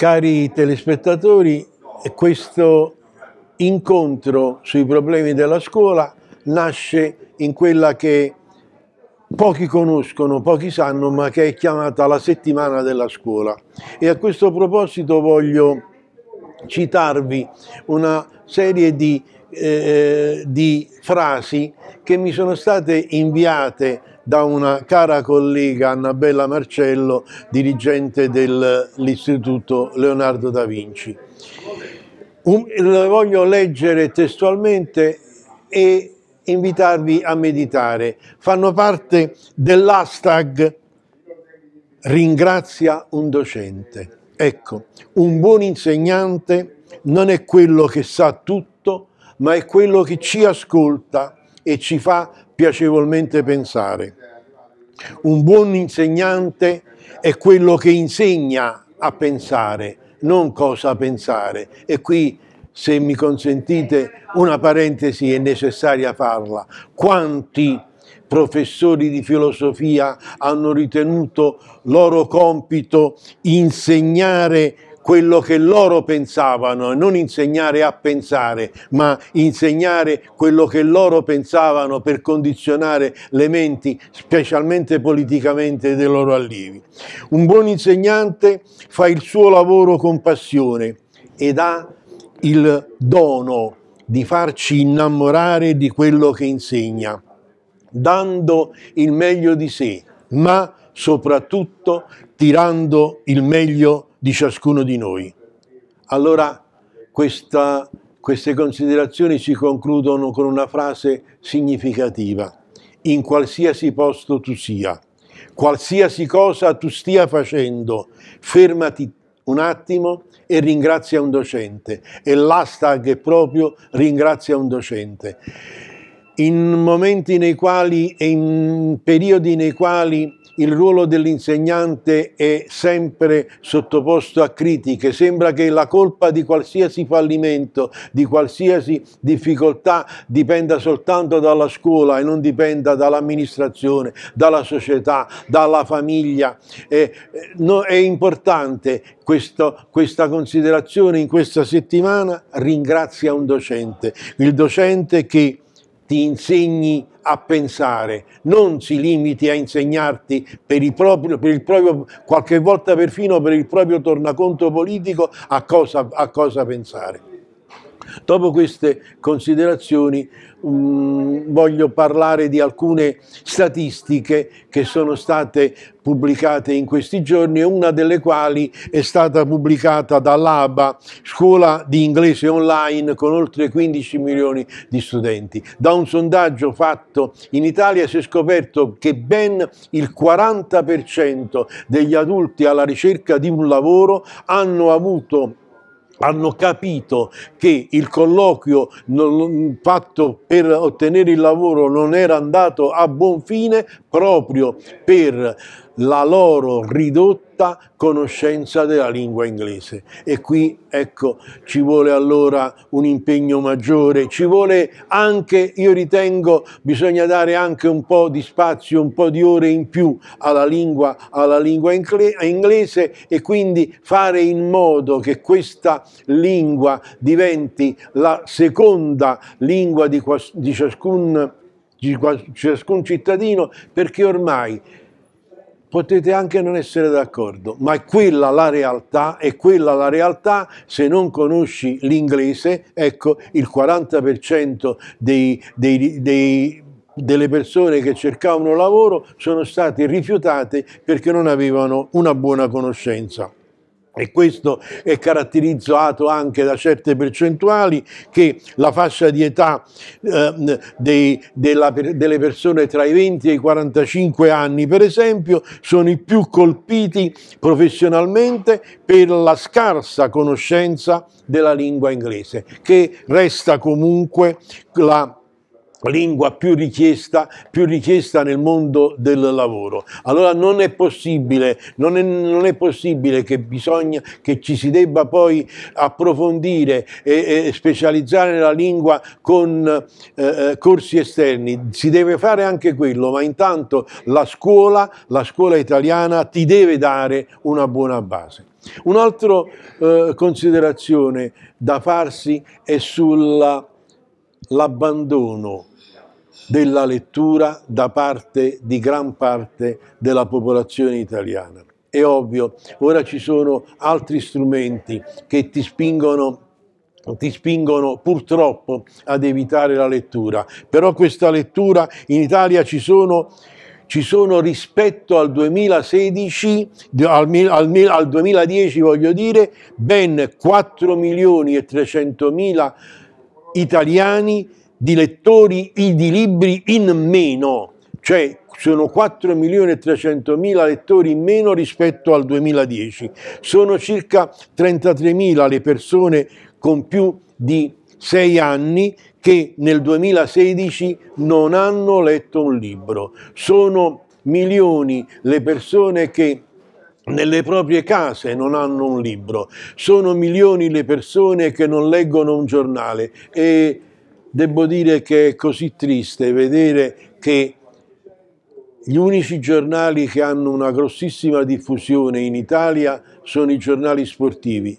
Cari telespettatori, questo incontro sui problemi della scuola nasce in quella che pochi conoscono, pochi sanno, ma che è chiamata la settimana della scuola. E a questo proposito voglio citarvi una serie di, eh, di frasi che mi sono state inviate da una cara collega Annabella Marcello, dirigente dell'Istituto Leonardo da Vinci. Un, lo voglio leggere testualmente e invitarvi a meditare. Fanno parte dell'hashtag ringrazia un docente. Ecco, un buon insegnante non è quello che sa tutto, ma è quello che ci ascolta e ci fa piacevolmente pensare. Un buon insegnante è quello che insegna a pensare, non cosa pensare. E qui, se mi consentite, una parentesi è necessaria farla. Quanti professori di filosofia hanno ritenuto loro compito insegnare a quello che loro pensavano, non insegnare a pensare, ma insegnare quello che loro pensavano per condizionare le menti, specialmente politicamente, dei loro allievi. Un buon insegnante fa il suo lavoro con passione ed ha il dono di farci innamorare di quello che insegna, dando il meglio di sé, ma soprattutto tirando il meglio di ciascuno di noi. Allora questa, queste considerazioni si concludono con una frase significativa. In qualsiasi posto tu sia, qualsiasi cosa tu stia facendo, fermati un attimo e ringrazia un docente. E l'hashtag è proprio ringrazia un docente. In momenti nei quali e in periodi nei quali il ruolo dell'insegnante è sempre sottoposto a critiche, sembra che la colpa di qualsiasi fallimento, di qualsiasi difficoltà dipenda soltanto dalla scuola e non dipenda dall'amministrazione, dalla società, dalla famiglia. Eh, no, è importante questo, questa considerazione in questa settimana, ringrazia un docente, il docente che ti insegni a pensare, non si limiti a insegnarti per, proprio, per il proprio, qualche volta perfino per il proprio tornaconto politico a cosa, a cosa pensare. Dopo queste considerazioni mh, mm, voglio parlare di alcune statistiche che sono state pubblicate in questi giorni una delle quali è stata pubblicata dall'ABA, scuola di inglese online con oltre 15 milioni di studenti. Da un sondaggio fatto in Italia si è scoperto che ben il 40% degli adulti alla ricerca di un lavoro hanno avuto hanno capito che il colloquio fatto per ottenere il lavoro non era andato a buon fine proprio per la loro ridotta conoscenza della lingua inglese. E qui, ecco, ci vuole allora un impegno maggiore, ci vuole anche, io ritengo, bisogna dare anche un po' di spazio, un po' di ore in più alla lingua, alla lingua inglese e quindi fare in modo che questa lingua diventi la seconda lingua di, di ciascun, di ciascun cittadino, perché ormai potete anche non essere d'accordo, ma è quella la realtà, è quella la realtà, se non conosci l'inglese, ecco, il 40% dei, dei, dei, delle persone che cercavano lavoro sono state rifiutate perché non avevano una buona conoscenza e questo è caratterizzato anche da certe percentuali che la fascia di età eh, dei, della, delle persone tra i 20 e i 45 anni per esempio sono i più colpiti professionalmente per la scarsa conoscenza della lingua inglese che resta comunque la lingua più richiesta, più richiesta nel mondo del lavoro. Allora non è possibile, non è, non è possibile che, bisogna, che ci si debba poi approfondire e, e specializzare la lingua con eh, eh corsi esterni. Si deve fare anche quello, ma intanto la scuola, la scuola italiana ti deve dare una buona base. Un'altra eh, considerazione da farsi è sulla l'abbandono della lettura da parte di gran parte della popolazione italiana. È ovvio, ora ci sono altri strumenti che ti spingono ti spingono purtroppo ad evitare la lettura, però questa lettura in Italia ci sono, ci sono rispetto al 2016, al, al, al 2010 voglio dire, ben 4 milioni e 300 mila italiani di lettori di libri in meno, cioè sono 4 milioni e 300 mila lettori in meno rispetto al 2010, sono circa 33 mila le persone con più di 6 anni che nel 2016 non hanno letto un libro, sono milioni le persone che nelle proprie case non hanno un libro, sono milioni le persone che non leggono un giornale e devo dire che è così triste vedere che gli unici giornali che hanno una grossissima diffusione in Italia sono i giornali sportivi.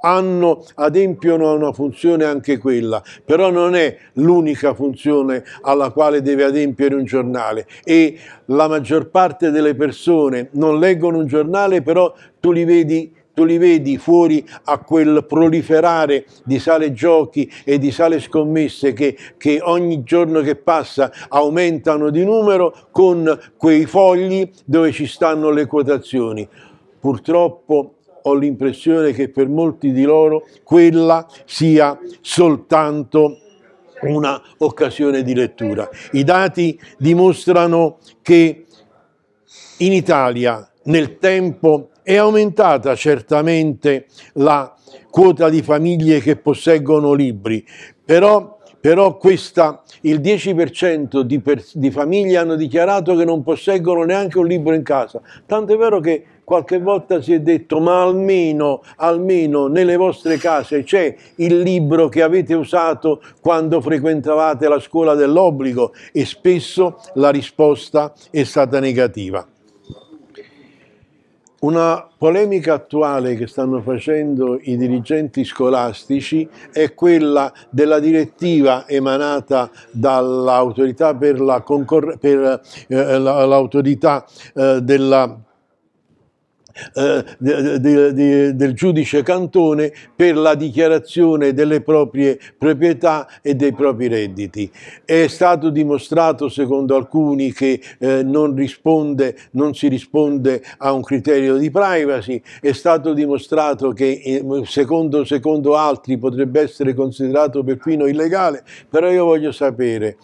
Hanno, adempiono a una funzione anche quella, però non è l'unica funzione alla quale deve adempiere un giornale e la maggior parte delle persone non leggono un giornale, però tu li vedi tu li vedi fuori a quel proliferare di sale giochi e di sale scommesse che, che, ogni giorno che passa aumentano di numero con quei fogli dove ci stanno le quotazioni. Purtroppo ho l'impressione che per molti di loro quella sia soltanto una occasione di lettura. I dati dimostrano che in Italia nel tempo è aumentata certamente la quota di famiglie che posseggono libri, però, però questa, il 10% di, per, di famiglie hanno dichiarato che non posseggono neanche un libro in casa, tanto è vero che qualche volta si è detto ma almeno, almeno nelle vostre case c'è il libro che avete usato quando frequentavate la scuola dell'obbligo e spesso la risposta è stata negativa. Una polemica attuale che stanno facendo i dirigenti scolastici è quella della direttiva emanata dall'autorità per la eh, eh, della eh, de, de, del giudice Cantone per la dichiarazione delle proprie proprietà e dei propri redditi. È stato dimostrato, secondo alcuni, che eh, non, risponde, non si risponde a un criterio di privacy, è stato dimostrato che, eh, secondo, secondo altri, potrebbe essere considerato perfino illegale, però io voglio sapere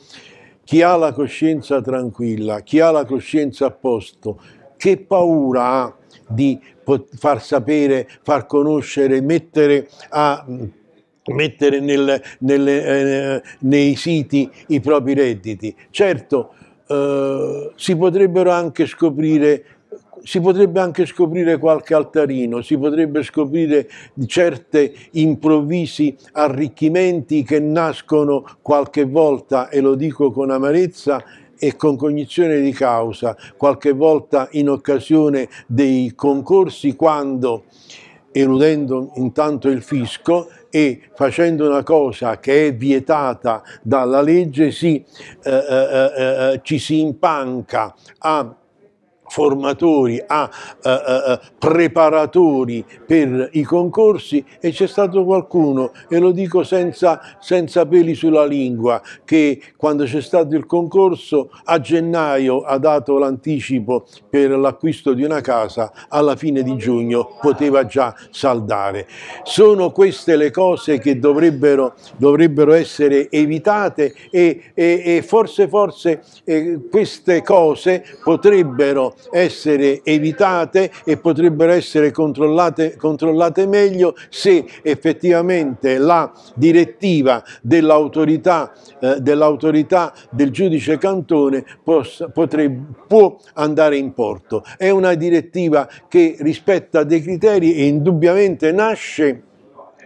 chi ha la coscienza tranquilla, chi ha la coscienza a posto, che paura ha di far sapere, far conoscere, mettere a mettere nel, nelle, eh, nei siti i propri redditi. Certo, eh, si potrebbero anche scoprire si potrebbe anche scoprire qualche altarino, si potrebbe scoprire certi improvvisi arricchimenti che nascono qualche volta, e lo dico con amarezza, e con cognizione di causa, qualche volta in occasione dei concorsi quando eludendo intanto il fisco e facendo una cosa che è vietata dalla legge si, eh, eh, eh, eh, ci si impanca a formatori, a eh, eh, preparatori per i concorsi e c'è stato qualcuno, e lo dico senza, senza peli sulla lingua, che quando c'è stato il concorso a gennaio ha dato l'anticipo per l'acquisto di una casa, alla fine di giugno poteva già saldare. Sono queste le cose che dovrebbero, dovrebbero essere evitate e, e, e forse, forse eh, queste cose potrebbero essere evitate e potrebbero essere controllate, controllate meglio se effettivamente la direttiva dell'autorità eh, dell del giudice Cantone possa, potrebbe, può andare in porto. È una direttiva che rispetta dei criteri e indubbiamente nasce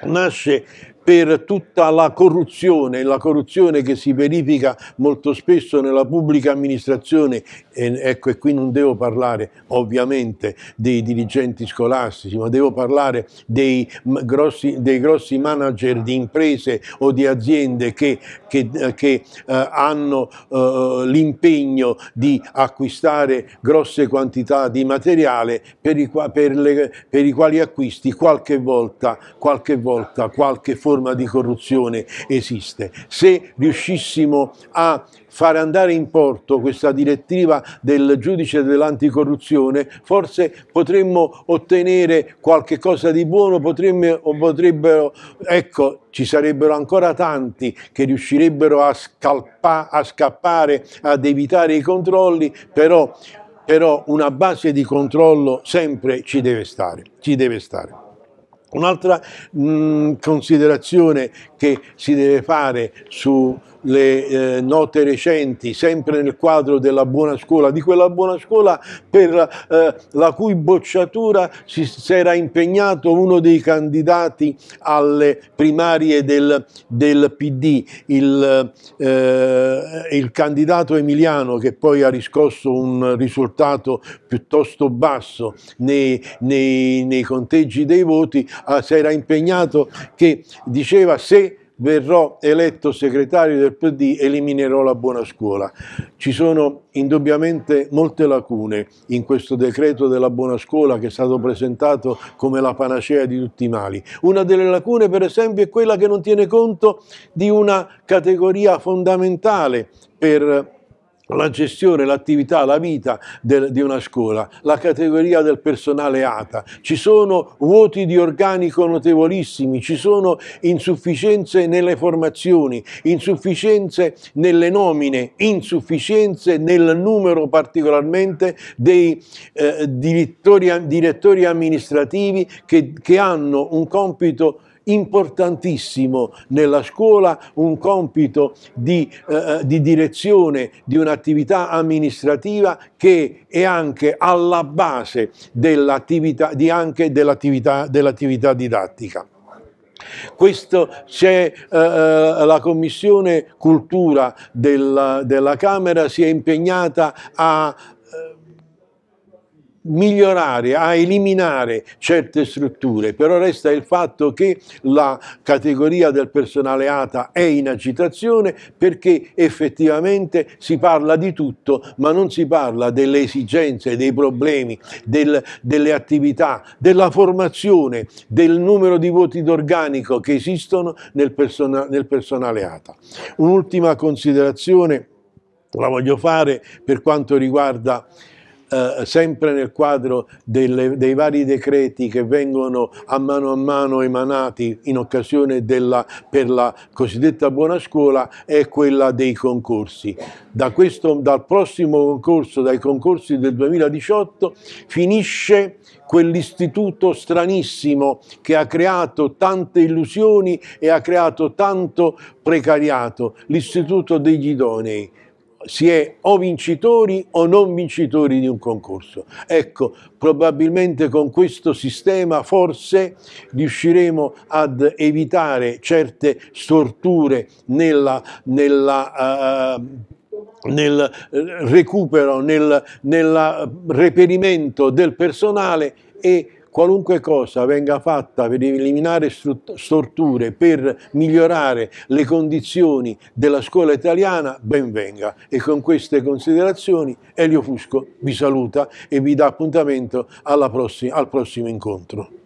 nasce per tutta la corruzione, la corruzione che si verifica molto spesso nella pubblica amministrazione, e, ecco e qui non devo parlare ovviamente dei dirigenti scolastici, ma devo parlare dei grossi, dei grossi manager di imprese o di aziende che, che, eh, che eh, hanno eh, l'impegno di acquistare grosse quantità di materiale per i, per le, per i quali acquisti qualche volta, qualche volta, qualche forma forma di corruzione esiste. Se riuscissimo a fare andare in porto questa direttiva del giudice dell'anticorruzione, forse potremmo ottenere qualche cosa di buono, potremmo, o potrebbero, ecco, ci sarebbero ancora tanti che riuscirebbero a, scalpa, a scappare, ad evitare i controlli, però, però una base di controllo sempre ci deve stare. Ci deve stare. Un'altra mm, considerazione che si deve fare sulle eh, note recenti, sempre nel quadro della buona scuola, di quella buona scuola per eh, la cui bocciatura si, si, era impegnato uno dei candidati alle primarie del, del PD, il, eh, il, candidato Emiliano che poi ha riscosso un risultato piuttosto basso nei, nei, nei conteggi dei voti, Ah, si era impegnato che diceva se verrò eletto segretario del PD eliminerò la buona scuola. Ci sono indubbiamente molte lacune in questo decreto della buona scuola che è stato presentato come la panacea di tutti i mali. Una delle lacune per esempio è quella che non tiene conto di una categoria fondamentale per la gestione, l'attività, la vita del, di una scuola, la categoria del personale ATA. Ci sono vuoti di organico notevolissimi, ci sono insufficienze nelle formazioni, insufficienze nelle nomine, insufficienze nel numero particolarmente dei eh, direttori, direttori, amministrativi che, che hanno un compito importantissimo nella scuola, un compito di, eh, eh, di direzione di un'attività amministrativa che è anche alla base dell'attività di dell'attività dell didattica. Questo c'è eh, eh, la Commissione Cultura della, della Camera si è impegnata a, migliorare, a eliminare certe strutture, però resta il fatto che la categoria del personale ATA è in agitazione perché effettivamente si parla di tutto, ma non si parla delle esigenze, dei problemi, del, delle attività, della formazione, del numero di voti d'organico che esistono nel, persona, nel personale ATA. Un'ultima considerazione la voglio fare per quanto riguarda eh, sempre nel quadro delle, dei vari decreti che vengono a mano a mano emanati in occasione della, per la cosiddetta buona scuola è quella dei concorsi. Da questo, dal prossimo concorso, dai concorsi del 2018, finisce quell'istituto stranissimo che ha creato tante illusioni e ha creato tanto precariato, l'istituto degli idonei si è o vincitori o non vincitori di un concorso. Ecco, probabilmente con questo sistema forse riusciremo ad evitare certe storture nella, nella uh, nel eh, recupero, nel, nel reperimento del personale e qualunque cosa venga fatta per eliminare storture, per migliorare le condizioni della scuola italiana, ben venga. E con queste considerazioni Elio Fusco vi saluta e vi dà appuntamento prossima, al prossimo incontro.